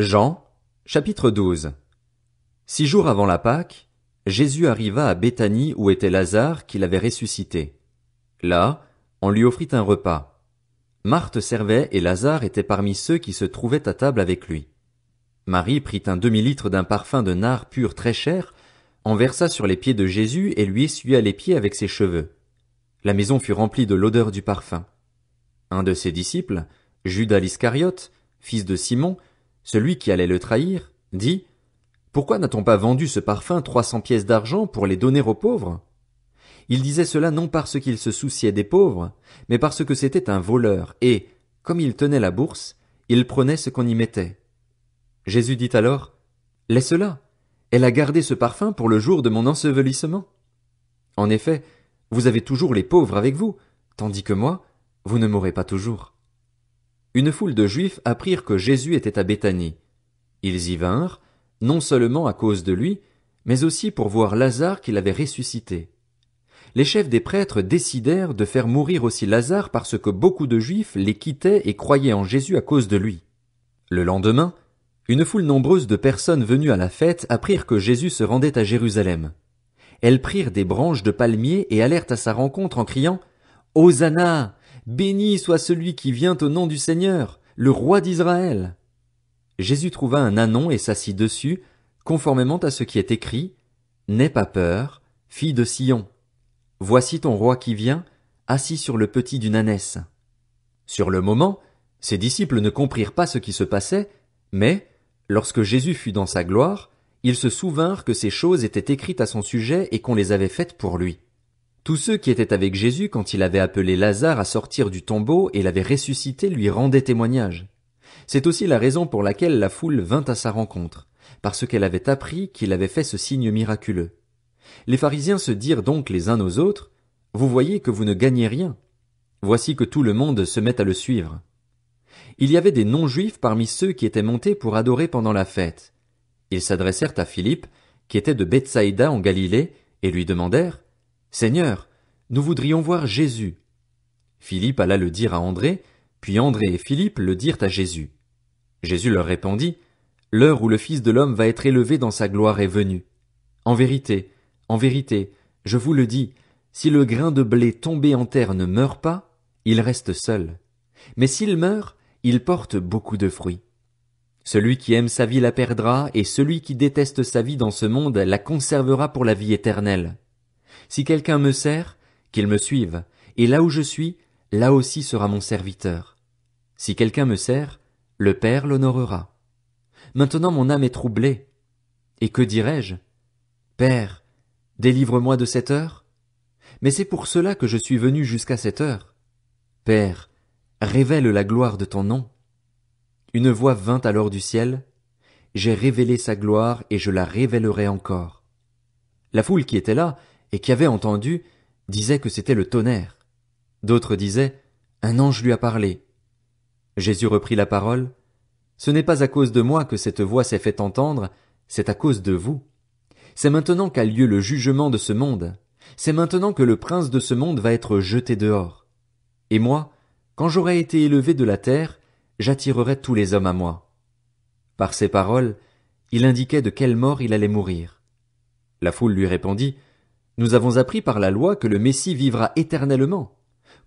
Jean, chapitre 12. Six jours avant la Pâque, Jésus arriva à Béthanie où était Lazare qui l'avait ressuscité. Là, on lui offrit un repas. Marthe servait et Lazare était parmi ceux qui se trouvaient à table avec lui. Marie prit un demi-litre d'un parfum de nard pur très cher, en versa sur les pieds de Jésus et lui essuya les pieds avec ses cheveux. La maison fut remplie de l'odeur du parfum. Un de ses disciples, Judas l'Iscariote, fils de Simon, celui qui allait le trahir dit Pourquoi n'a-t-on pas vendu ce parfum trois cents pièces d'argent pour les donner aux pauvres? Il disait cela non parce qu'il se souciait des pauvres, mais parce que c'était un voleur, et, comme il tenait la bourse, il prenait ce qu'on y mettait. Jésus dit alors, Laisse-la, elle a gardé ce parfum pour le jour de mon ensevelissement. En effet, vous avez toujours les pauvres avec vous, tandis que moi, vous ne mourrez pas toujours une foule de Juifs apprirent que Jésus était à Béthanie. Ils y vinrent, non seulement à cause de lui, mais aussi pour voir Lazare qu'il avait ressuscité. Les chefs des prêtres décidèrent de faire mourir aussi Lazare parce que beaucoup de Juifs les quittaient et croyaient en Jésus à cause de lui. Le lendemain, une foule nombreuse de personnes venues à la fête apprirent que Jésus se rendait à Jérusalem. Elles prirent des branches de palmiers et allèrent à sa rencontre en criant Hosanna! Béni soit celui qui vient au nom du Seigneur, le roi d'Israël. Jésus trouva un anon et s'assit dessus, conformément à ce qui est écrit, N'aie pas peur, fille de Sion. Voici ton roi qui vient, assis sur le petit d'une ânesse. Sur le moment, ses disciples ne comprirent pas ce qui se passait, mais, lorsque Jésus fut dans sa gloire, ils se souvinrent que ces choses étaient écrites à son sujet et qu'on les avait faites pour lui. Tous ceux qui étaient avec Jésus quand il avait appelé Lazare à sortir du tombeau et l'avait ressuscité lui rendaient témoignage. C'est aussi la raison pour laquelle la foule vint à sa rencontre, parce qu'elle avait appris qu'il avait fait ce signe miraculeux. Les pharisiens se dirent donc les uns aux autres, Vous voyez que vous ne gagnez rien. Voici que tout le monde se met à le suivre. Il y avait des non-juifs parmi ceux qui étaient montés pour adorer pendant la fête. Ils s'adressèrent à Philippe, qui était de Bethsaïda en Galilée, et lui demandèrent, Seigneur, nous voudrions voir Jésus. Philippe alla le dire à André, puis André et Philippe le dirent à Jésus. Jésus leur répondit, L'heure où le Fils de l'homme va être élevé dans sa gloire est venue. En vérité, en vérité, je vous le dis, si le grain de blé tombé en terre ne meurt pas, il reste seul. Mais s'il meurt, il porte beaucoup de fruits. Celui qui aime sa vie la perdra, et celui qui déteste sa vie dans ce monde la conservera pour la vie éternelle. Si quelqu'un me sert, qu'il me suive, et là où je suis, là aussi sera mon serviteur. Si quelqu'un me sert, le Père l'honorera. Maintenant mon âme est troublée. Et que dirai je Père, délivre-moi de cette heure? Mais c'est pour cela que je suis venu jusqu'à cette heure. Père, révèle la gloire de ton nom. Une voix vint alors du ciel. J'ai révélé sa gloire et je la révélerai encore. La foule qui était là et qui avait entendu, disait que c'était le tonnerre. D'autres disaient, un ange lui a parlé. Jésus reprit la parole, ce n'est pas à cause de moi que cette voix s'est fait entendre, c'est à cause de vous. C'est maintenant qu'a lieu le jugement de ce monde. C'est maintenant que le prince de ce monde va être jeté dehors. Et moi, quand j'aurai été élevé de la terre, j'attirerai tous les hommes à moi. Par ces paroles, il indiquait de quelle mort il allait mourir. La foule lui répondit, nous avons appris par la loi que le Messie vivra éternellement.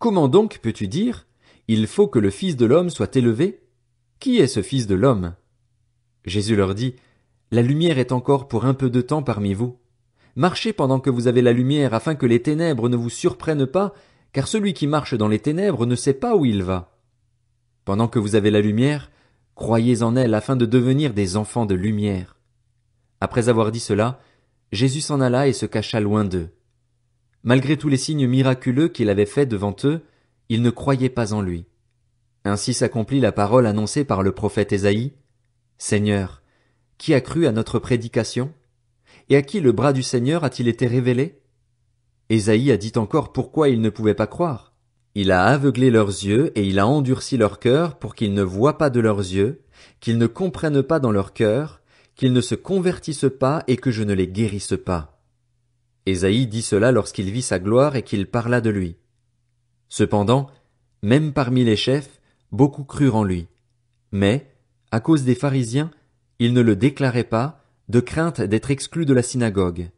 Comment donc peux-tu dire, il faut que le Fils de l'homme soit élevé? Qui est ce Fils de l'homme? Jésus leur dit, La lumière est encore pour un peu de temps parmi vous. Marchez pendant que vous avez la lumière afin que les ténèbres ne vous surprennent pas, car celui qui marche dans les ténèbres ne sait pas où il va. Pendant que vous avez la lumière, croyez en elle afin de devenir des enfants de lumière. Après avoir dit cela, Jésus s'en alla et se cacha loin d'eux. Malgré tous les signes miraculeux qu'il avait faits devant eux, ils ne croyaient pas en lui. Ainsi s'accomplit la parole annoncée par le prophète Ésaïe. Seigneur, qui a cru à notre prédication? Et à qui le bras du Seigneur a-t-il été révélé? Ésaïe a dit encore pourquoi ils ne pouvaient pas croire. Il a aveuglé leurs yeux et il a endurci leur cœur pour qu'ils ne voient pas de leurs yeux, qu'ils ne comprennent pas dans leur cœur, qu'ils ne se convertissent pas et que je ne les guérisse pas. Ésaïe dit cela lorsqu'il vit sa gloire et qu'il parla de lui. Cependant, même parmi les chefs, beaucoup crurent en lui. Mais, à cause des pharisiens, ils ne le déclaraient pas, de crainte d'être exclus de la synagogue.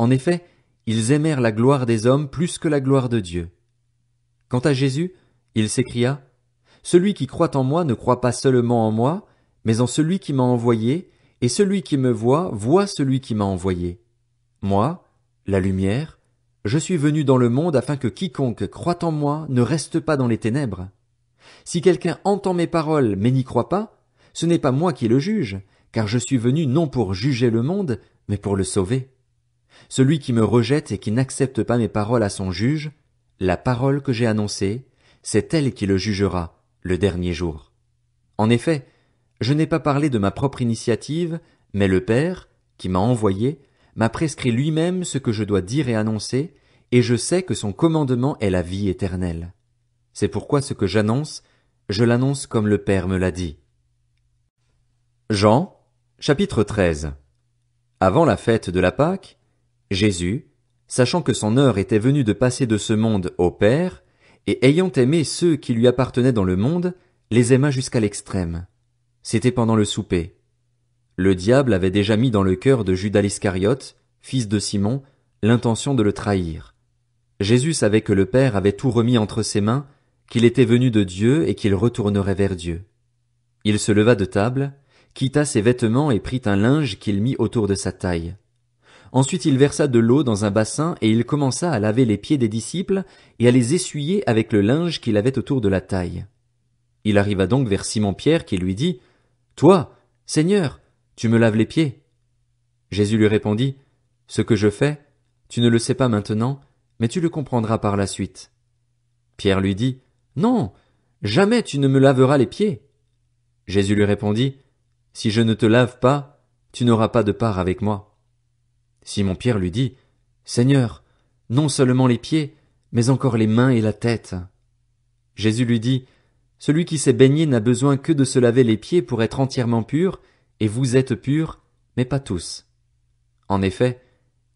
En effet, ils aimèrent la gloire des hommes plus que la gloire de Dieu. Quant à Jésus, il s'écria, Celui qui croit en moi ne croit pas seulement en moi, mais en celui qui m'a envoyé, et celui qui me voit voit celui qui m'a envoyé. Moi, la lumière, je suis venu dans le monde afin que quiconque croit en moi ne reste pas dans les ténèbres. Si quelqu'un entend mes paroles mais n'y croit pas, ce n'est pas moi qui le juge, car je suis venu non pour juger le monde, mais pour le sauver. Celui qui me rejette et qui n'accepte pas mes paroles à son juge, la parole que j'ai annoncée, c'est elle qui le jugera le dernier jour. En effet, je n'ai pas parlé de ma propre initiative, mais le Père, qui m'a envoyé, m'a prescrit lui-même ce que je dois dire et annoncer, et je sais que son commandement est la vie éternelle. C'est pourquoi ce que j'annonce, je l'annonce comme le Père me l'a dit. Jean, chapitre 13. Avant la fête de la Pâque, Jésus, sachant que son heure était venue de passer de ce monde au Père, et ayant aimé ceux qui lui appartenaient dans le monde, les aima jusqu'à l'extrême. C'était pendant le souper. Le diable avait déjà mis dans le cœur de Judas Iscariote, fils de Simon, l'intention de le trahir. Jésus savait que le Père avait tout remis entre ses mains, qu'il était venu de Dieu et qu'il retournerait vers Dieu. Il se leva de table, quitta ses vêtements et prit un linge qu'il mit autour de sa taille. Ensuite il versa de l'eau dans un bassin et il commença à laver les pieds des disciples et à les essuyer avec le linge qu'il avait autour de la taille. Il arriva donc vers Simon Pierre qui lui dit toi, Seigneur, tu me laves les pieds. Jésus lui répondit, Ce que je fais, tu ne le sais pas maintenant, mais tu le comprendras par la suite. Pierre lui dit, Non, jamais tu ne me laveras les pieds. Jésus lui répondit, Si je ne te lave pas, tu n'auras pas de part avec moi. Simon Pierre lui dit, Seigneur, non seulement les pieds, mais encore les mains et la tête. Jésus lui dit, celui qui s'est baigné n'a besoin que de se laver les pieds pour être entièrement pur, et vous êtes purs, mais pas tous. En effet,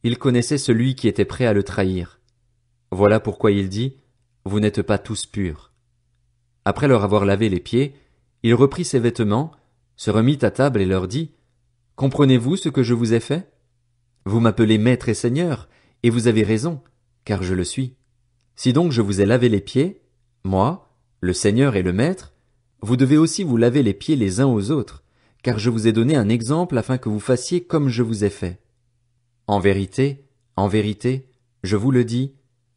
il connaissait celui qui était prêt à le trahir. Voilà pourquoi il dit, Vous n'êtes pas tous purs. Après leur avoir lavé les pieds, il reprit ses vêtements, se remit à table et leur dit, Comprenez-vous ce que je vous ai fait? Vous m'appelez maître et seigneur, et vous avez raison, car je le suis. Si donc je vous ai lavé les pieds, moi, le Seigneur et le Maître, vous devez aussi vous laver les pieds les uns aux autres, car je vous ai donné un exemple afin que vous fassiez comme je vous ai fait. En vérité, en vérité, je vous le dis,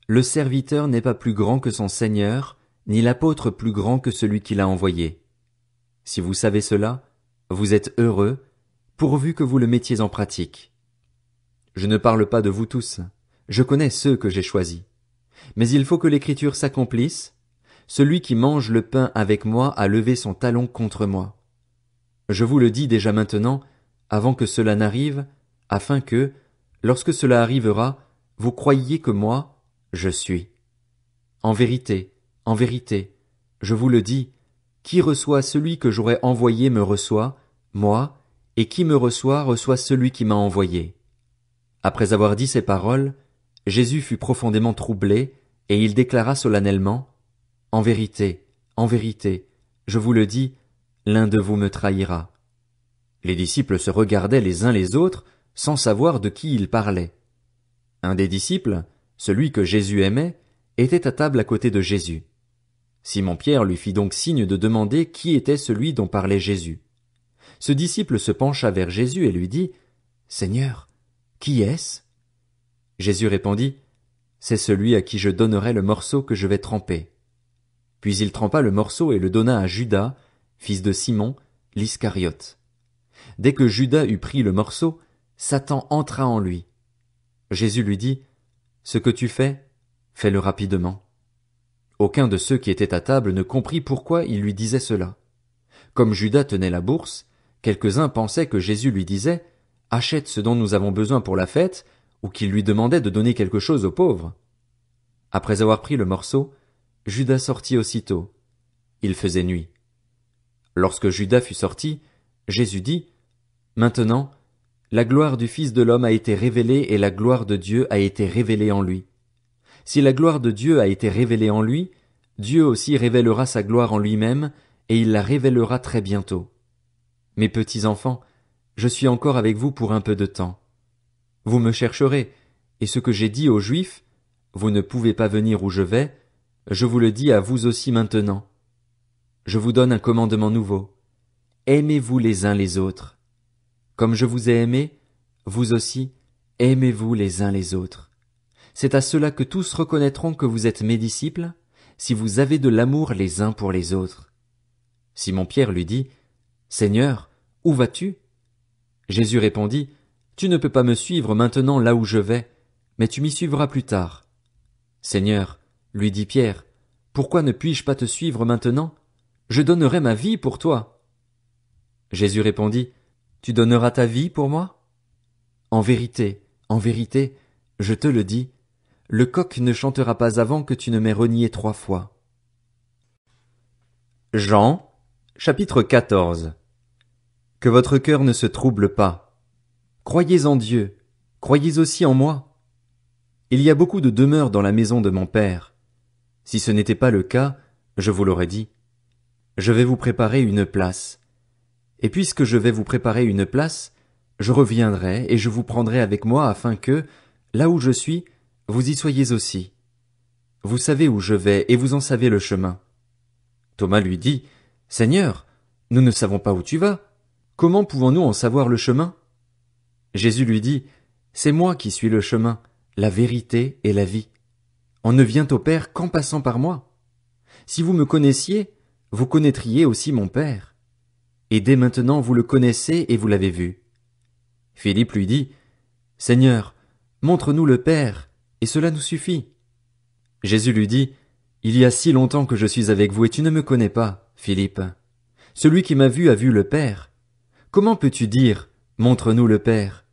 le serviteur n'est pas plus grand que son Seigneur, ni l'apôtre plus grand que celui qui l'a envoyé. Si vous savez cela, vous êtes heureux, pourvu que vous le mettiez en pratique. Je ne parle pas de vous tous, je connais ceux que j'ai choisis. Mais il faut que l'écriture s'accomplisse, celui qui mange le pain avec moi a levé son talon contre moi. Je vous le dis déjà maintenant, avant que cela n'arrive, afin que, lorsque cela arrivera, vous croyiez que moi, je suis. En vérité, en vérité, je vous le dis, qui reçoit celui que j'aurais envoyé me reçoit, moi, et qui me reçoit reçoit celui qui m'a envoyé. Après avoir dit ces paroles, Jésus fut profondément troublé, et il déclara solennellement en vérité, en vérité, je vous le dis, l'un de vous me trahira. Les disciples se regardaient les uns les autres, sans savoir de qui ils parlaient. Un des disciples, celui que Jésus aimait, était à table à côté de Jésus. Simon Pierre lui fit donc signe de demander qui était celui dont parlait Jésus. Ce disciple se pencha vers Jésus et lui dit. Seigneur, qui est-ce? Jésus répondit. C'est celui à qui je donnerai le morceau que je vais tremper. Puis il trempa le morceau et le donna à Judas, fils de Simon, l'Iscariote. Dès que Judas eut pris le morceau, Satan entra en lui. Jésus lui dit, Ce que tu fais, fais-le rapidement. Aucun de ceux qui étaient à table ne comprit pourquoi il lui disait cela. Comme Judas tenait la bourse, quelques-uns pensaient que Jésus lui disait, Achète ce dont nous avons besoin pour la fête, ou qu'il lui demandait de donner quelque chose aux pauvres. Après avoir pris le morceau, Judas sortit aussitôt. Il faisait nuit. Lorsque Judas fut sorti, Jésus dit, Maintenant, la gloire du Fils de l'homme a été révélée et la gloire de Dieu a été révélée en lui. Si la gloire de Dieu a été révélée en lui, Dieu aussi révélera sa gloire en lui-même, et il la révélera très bientôt. Mes petits enfants, je suis encore avec vous pour un peu de temps. Vous me chercherez, et ce que j'ai dit aux Juifs, vous ne pouvez pas venir où je vais, je vous le dis à vous aussi maintenant. Je vous donne un commandement nouveau. Aimez-vous les uns les autres. Comme je vous ai aimé, vous aussi, aimez-vous les uns les autres. C'est à cela que tous reconnaîtront que vous êtes mes disciples, si vous avez de l'amour les uns pour les autres. Simon Pierre lui dit, Seigneur, où vas-tu? Jésus répondit, Tu ne peux pas me suivre maintenant là où je vais, mais tu m'y suivras plus tard. Seigneur, lui dit Pierre. Pourquoi ne puis-je pas te suivre maintenant Je donnerai ma vie pour toi. Jésus répondit Tu donneras ta vie pour moi En vérité, en vérité, je te le dis, le coq ne chantera pas avant que tu ne m'aies renié trois fois. Jean, chapitre 14 Que votre cœur ne se trouble pas. Croyez en Dieu, croyez aussi en moi. Il y a beaucoup de demeures dans la maison de mon Père. Si ce n'était pas le cas, je vous l'aurais dit. Je vais vous préparer une place. Et puisque je vais vous préparer une place, je reviendrai et je vous prendrai avec moi afin que, là où je suis, vous y soyez aussi. Vous savez où je vais et vous en savez le chemin. Thomas lui dit, Seigneur, nous ne savons pas où tu vas. Comment pouvons-nous en savoir le chemin? Jésus lui dit, C'est moi qui suis le chemin, la vérité et la vie. On ne vient au Père qu'en passant par moi. Si vous me connaissiez, vous connaîtriez aussi mon Père. Et dès maintenant vous le connaissez et vous l'avez vu. Philippe lui dit, Seigneur, montre-nous le Père, et cela nous suffit. Jésus lui dit, Il y a si longtemps que je suis avec vous et tu ne me connais pas, Philippe. Celui qui m'a vu a vu le Père. Comment peux-tu dire, montre-nous le Père?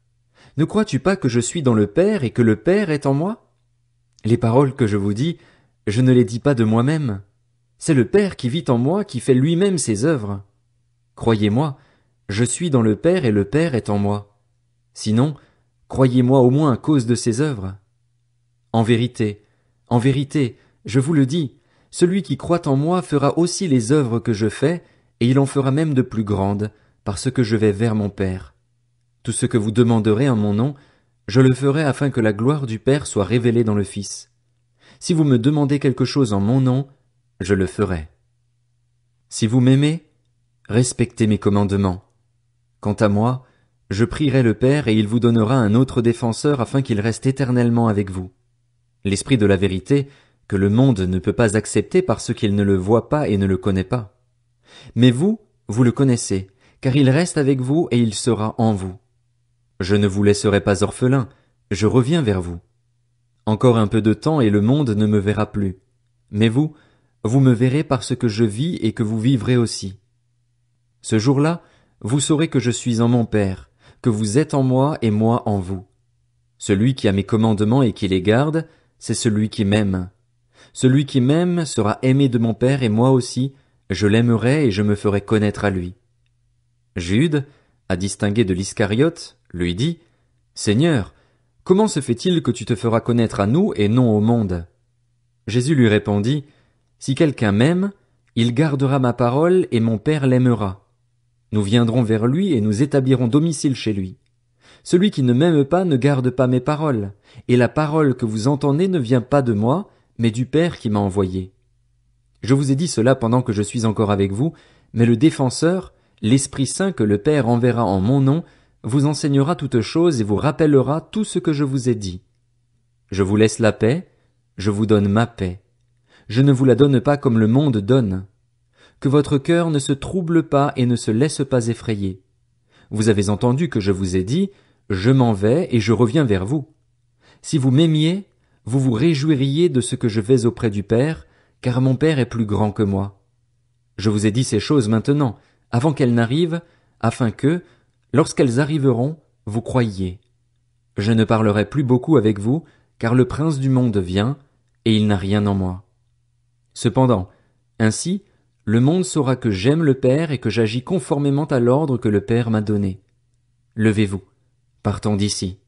Ne crois-tu pas que je suis dans le Père et que le Père est en moi? Les paroles que je vous dis, je ne les dis pas de moi-même. C'est le Père qui vit en moi qui fait lui-même ses œuvres. Croyez-moi, je suis dans le Père et le Père est en moi. Sinon, croyez-moi au moins à cause de ses œuvres. En vérité, en vérité, je vous le dis, celui qui croit en moi fera aussi les œuvres que je fais, et il en fera même de plus grandes, parce que je vais vers mon Père. Tout ce que vous demanderez en mon nom, je le ferai afin que la gloire du Père soit révélée dans le Fils. Si vous me demandez quelque chose en mon nom, je le ferai. Si vous m'aimez, respectez mes commandements. Quant à moi, je prierai le Père et il vous donnera un autre défenseur afin qu'il reste éternellement avec vous. L'Esprit de la vérité, que le monde ne peut pas accepter parce qu'il ne le voit pas et ne le connaît pas. Mais vous, vous le connaissez, car il reste avec vous et il sera en vous. Je ne vous laisserai pas orphelin, je reviens vers vous. Encore un peu de temps et le monde ne me verra plus. Mais vous, vous me verrez parce que je vis et que vous vivrez aussi. Ce jour-là, vous saurez que je suis en mon Père, que vous êtes en moi et moi en vous. Celui qui a mes commandements et qui les garde, c'est celui qui m'aime. Celui qui m'aime sera aimé de mon Père et moi aussi, je l'aimerai et je me ferai connaître à lui. Jude, à distinguer de l'Iscariote, lui dit Seigneur, comment se fait-il que tu te feras connaître à nous et non au monde Jésus lui répondit Si quelqu'un m'aime, il gardera ma parole et mon Père l'aimera. Nous viendrons vers lui et nous établirons domicile chez lui. Celui qui ne m'aime pas ne garde pas mes paroles, et la parole que vous entendez ne vient pas de moi, mais du Père qui m'a envoyé. Je vous ai dit cela pendant que je suis encore avec vous, mais le défenseur, l'Esprit Saint que le Père enverra en mon nom, vous enseignera toutes choses et vous rappellera tout ce que je vous ai dit. Je vous laisse la paix, je vous donne ma paix. Je ne vous la donne pas comme le monde donne. Que votre cœur ne se trouble pas et ne se laisse pas effrayer. Vous avez entendu que je vous ai dit, je m'en vais et je reviens vers vous. Si vous m'aimiez, vous vous réjouiriez de ce que je vais auprès du Père, car mon Père est plus grand que moi. Je vous ai dit ces choses maintenant, avant qu'elles n'arrivent, afin que, Lorsqu'elles arriveront, vous croyez. Je ne parlerai plus beaucoup avec vous, car le prince du monde vient, et il n'a rien en moi. Cependant, ainsi, le monde saura que j'aime le Père et que j'agis conformément à l'ordre que le Père m'a donné. Levez-vous, partons d'ici.